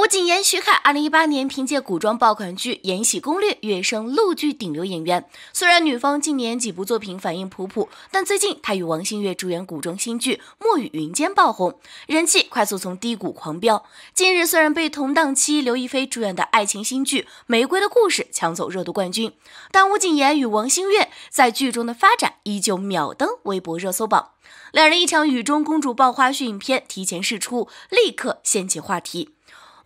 吴谨言、徐凯，二零一八年凭借古装爆款剧《延禧攻略》跃升陆剧顶流演员。虽然女方近年几部作品反应普普，但最近她与王星越主演古装新剧《墨雨云间》爆红，人气快速从低谷狂飙。近日虽然被同档期刘亦菲主演的爱情新剧《玫瑰的故事》抢走热度冠军，但吴谨言与王星越在剧中的发展依旧秒登微博热搜榜。两人一场雨中公主抱花絮影片提前释出，立刻掀起话题。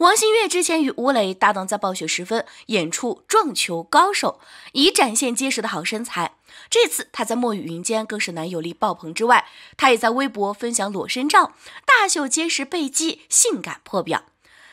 王星越之前与吴磊搭档在《暴雪时分》演出撞球高手，以展现结实的好身材。这次她在《墨雨云间》更是男友力爆棚。之外，她也在微博分享裸身照，大秀结实背肌，性感破表。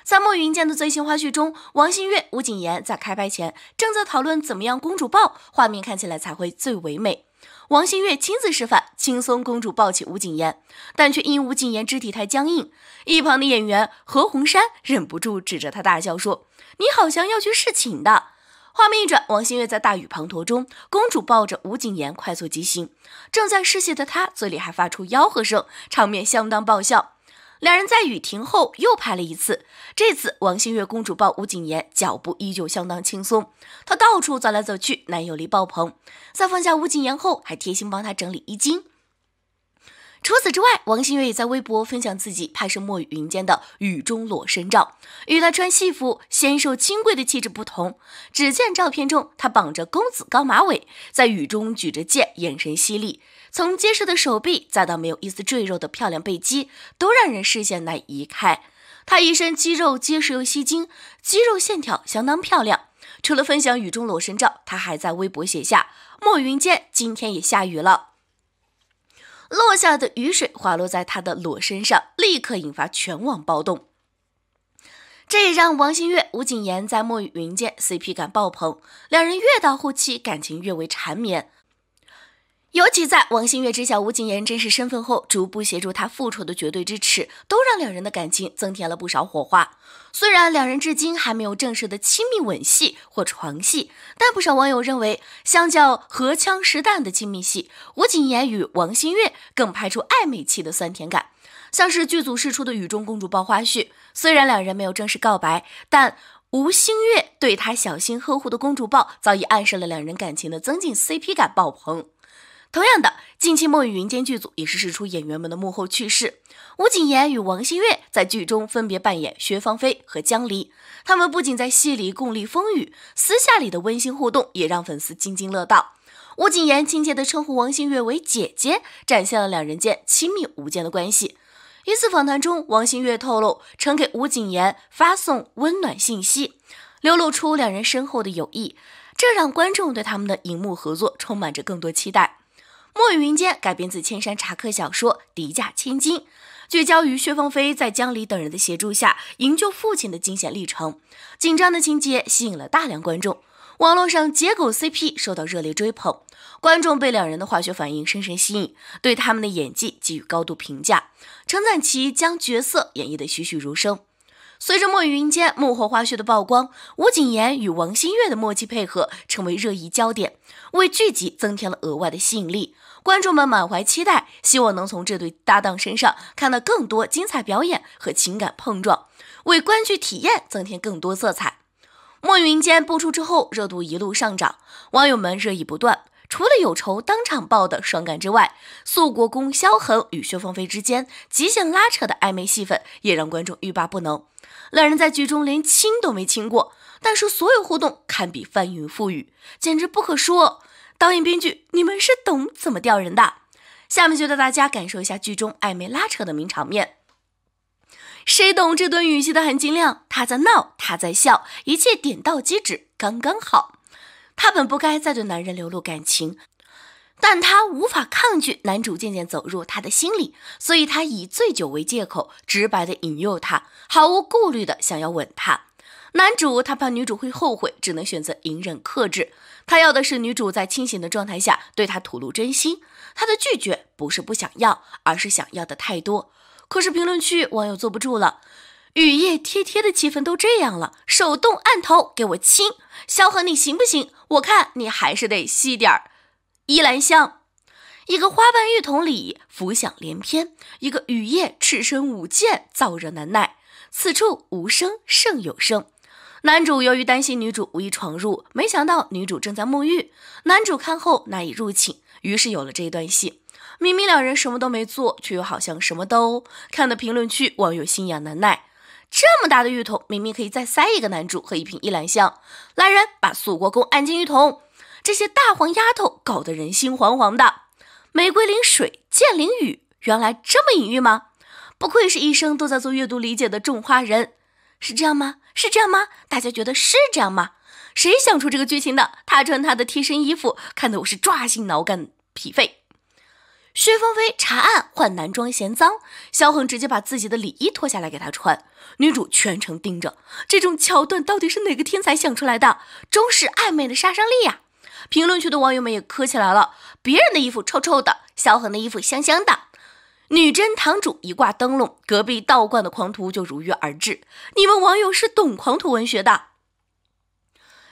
在《墨云间》的最新花絮中，王心越、吴谨言在开拍前正在讨论怎么样公主抱，画面看起来才会最唯美。王心月亲自示范，轻松公主抱起吴谨言，但却因吴谨言肢体太僵硬，一旁的演员何鸿燊忍不住指着他大笑说：“你好像要去侍寝的。”画面一转，王心月在大雨滂沱中，公主抱着吴谨言快速疾行，正在试戏的她嘴里还发出吆喝声，场面相当爆笑。两人在雨停后又拍了一次，这次王星越公主抱吴谨言，脚步依旧相当轻松，她到处走来走去，男友力爆棚。在放下吴谨言后，还贴心帮她整理衣襟。除此之外，王心越也在微博分享自己拍摄《墨雨云间》的雨中裸身照。与她穿戏服纤瘦清贵的气质不同，只见照片中她绑着公子高马尾，在雨中举着剑，眼神犀利。从结实的手臂再到没有一丝赘肉的漂亮背肌，都让人视线难移开。她一身肌肉结实又吸睛，肌肉线条相当漂亮。除了分享雨中裸身照，她还在微博写下：“墨雨云间今天也下雨了。”落下的雨水滑落在他的裸身上，立刻引发全网暴动。这也让王星越、吴谨言在《墨雨云间》CP 感爆棚，两人越到后期感情越为缠绵。尤其在王星越知晓吴谨言真实身份后，逐步协助他复仇的绝对支持，都让两人的感情增添了不少火花。虽然两人至今还没有正式的亲密吻戏或床戏，但不少网友认为，相较荷枪实弹的亲密戏，吴谨言与王星越更拍出暧昧期的酸甜感，像是剧组试出的雨中公主抱花絮。虽然两人没有正式告白，但吴星越对他小心呵护的公主抱，早已暗示了两人感情的增进，CP 感爆棚。同样的，近期《墨雨云间》剧组也是释出演员们的幕后趣事。吴谨言与王星越在剧中分别扮演薛芳菲和江离，他们不仅在戏里共历风雨，私下里的温馨互动也让粉丝津津乐道。吴谨言亲切地称呼王星越为“姐姐”，展现了两人间亲密无间的关系。一次访谈中，王星越透露曾给吴谨言发送温暖信息，流露出两人深厚的友谊，这让观众对他们的荧幕合作充满着更多期待。《墨雨云间》改编自千山茶客小说《嫡嫁千金》，聚焦于薛芳菲在江离等人的协助下营救父亲的惊险历程。紧张的情节吸引了大量观众，网络上结狗 CP 受到热烈追捧，观众被两人的化学反应深深吸引，对他们的演技给予高度评价，称赞其将角色演绎的栩栩如生。随着《墨雨云间》幕后花絮的曝光，吴谨言与王星越的默契配合成为热议焦点，为剧集增添了额外的吸引力。观众们满怀期待，希望能从这对搭档身上看到更多精彩表演和情感碰撞，为观剧体验增添更多色彩。《墨雨云间》播出之后，热度一路上涨，网友们热议不断。除了有仇当场报的爽感之外，肃国公萧衡与薛芳菲之间极限拉扯的暧昧戏份，也让观众欲罢不能。两人在剧中连亲都没亲过，但是所有互动堪比翻云覆雨，简直不可说。导演、编剧，你们是懂怎么钓人的。下面就带大家感受一下剧中暧昧拉扯的名场面。谁懂这段语气的含金量？他在闹，他在笑，一切点到即止，刚刚好。他本不该再对男人流露感情。但他无法抗拒男主渐渐走入他的心里，所以他以醉酒为借口，直白的引诱他，毫无顾虑的想要吻他。男主他怕女主会后悔，只能选择隐忍克制。他要的是女主在清醒的状态下对他吐露真心。他的拒绝不是不想要，而是想要的太多。可是评论区网友坐不住了，雨夜贴贴的气氛都这样了，手动按头给我亲。萧何你行不行？我看你还是得吸点儿。依兰香，一个花瓣浴桶里浮想联翩；一个雨夜赤身舞剑，燥热难耐。此处无声胜有声。男主由于担心女主无意闯入，没想到女主正在沐浴。男主看后难以入寝，于是有了这一段戏。明明两人什么都没做，却又好像什么都。看的评论区网友心痒难耐。这么大的浴桶，明明可以再塞一个男主和一瓶依兰香。来人，把苏国公按进浴桶。这些大黄丫头搞得人心惶惶的，玫瑰淋水，剑淋雨，原来这么隐喻吗？不愧是一生都在做阅读理解的种花人，是这样吗？是这样吗？大家觉得是这样吗？谁想出这个剧情的？他穿他的贴身衣服，看得我是抓心挠肝脾肺。薛芳菲查案换男装嫌脏，萧恒直接把自己的里衣脱下来给她穿，女主全程盯着，这种桥段到底是哪个天才想出来的？中式暧昧的杀伤力呀！评论区的网友们也磕起来了。别人的衣服臭臭的，萧恒的衣服香香的。女真堂主一挂灯笼，隔壁道观的狂徒就如约而至。你们网友是懂狂徒文学的。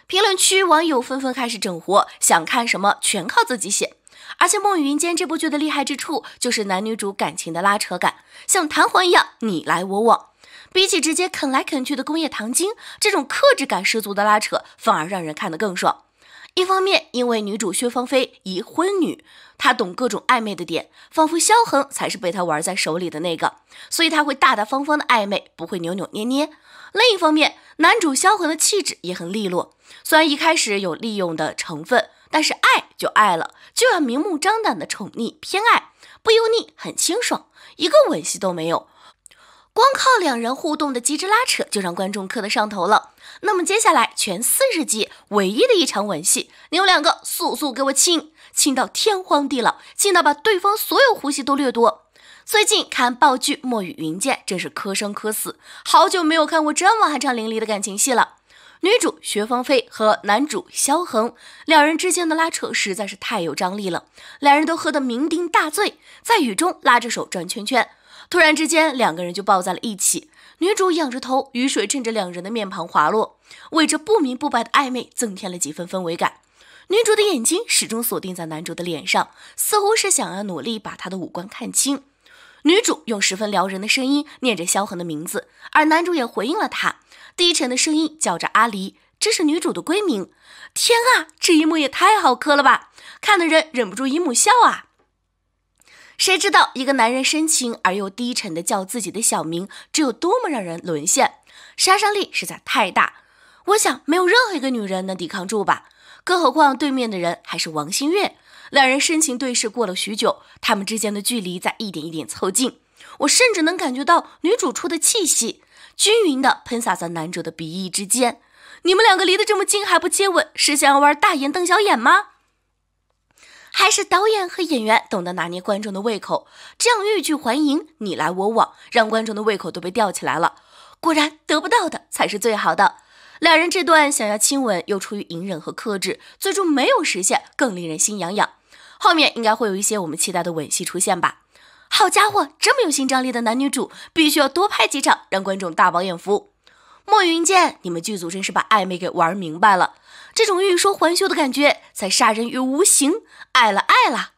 评论区网友纷纷开始整活，想看什么全靠自己写。而且《梦雨云间》这部剧的厉害之处，就是男女主感情的拉扯感，像弹簧一样你来我往。比起直接啃来啃去的工业糖精，这种克制感十足的拉扯，反而让人看得更爽。一方面，因为女主薛芳菲已婚女，她懂各种暧昧的点，仿佛萧衡才是被她玩在手里的那个，所以她会大大方方的暧昧，不会扭扭捏捏。另一方面，男主萧衡的气质也很利落，虽然一开始有利用的成分，但是爱就爱了，就要明目张胆的宠溺偏爱，不油腻，很清爽，一个吻戏都没有。光靠两人互动的极致拉扯，就让观众磕得上头了。那么接下来全四十集唯一的一场吻戏，你们两个速速给我亲亲到天荒地老，亲到把对方所有呼吸都掠夺。最近看爆剧《墨雨云间》，真是磕生磕死，好久没有看过这么酣畅淋漓的感情戏了。女主薛芳菲和男主萧衡两人之间的拉扯实在是太有张力了。两人都喝得酩酊大醉，在雨中拉着手转圈圈。突然之间，两个人就抱在了一起。女主仰着头，雨水趁着两人的面庞滑落，为这不明不白的暧昧增添了几分氛围感。女主的眼睛始终锁定在男主的脸上，似乎是想要努力把他的五官看清。女主用十分撩人的声音念着萧恒的名字，而男主也回应了她，低沉的声音叫着阿离，这是女主的闺名。天啊，这一幕也太好磕了吧，看的人忍不住姨母笑啊！谁知道一个男人深情而又低沉的叫自己的小名，这有多么让人沦陷，杀伤力实在太大。我想没有任何一个女人能抵抗住吧，更何况对面的人还是王新月。两人深情对视，过了许久，他们之间的距离在一点一点凑近，我甚至能感觉到女主出的气息均匀的喷洒在男主的鼻翼之间。你们两个离得这么近还不接吻，是想要玩大眼瞪小眼吗？还是导演和演员懂得拿捏观众的胃口，这样欲拒还迎，你来我往，让观众的胃口都被吊起来了。果然得不到的才是最好的。两人这段想要亲吻，又出于隐忍和克制，最终没有实现，更令人心痒痒。后面应该会有一些我们期待的吻戏出现吧？好家伙，这么有性张力的男女主，必须要多拍几场，让观众大饱眼福。墨云剑，你们剧组真是把暧昧给玩明白了。这种欲说还休的感觉，在杀人于无形，爱了爱了。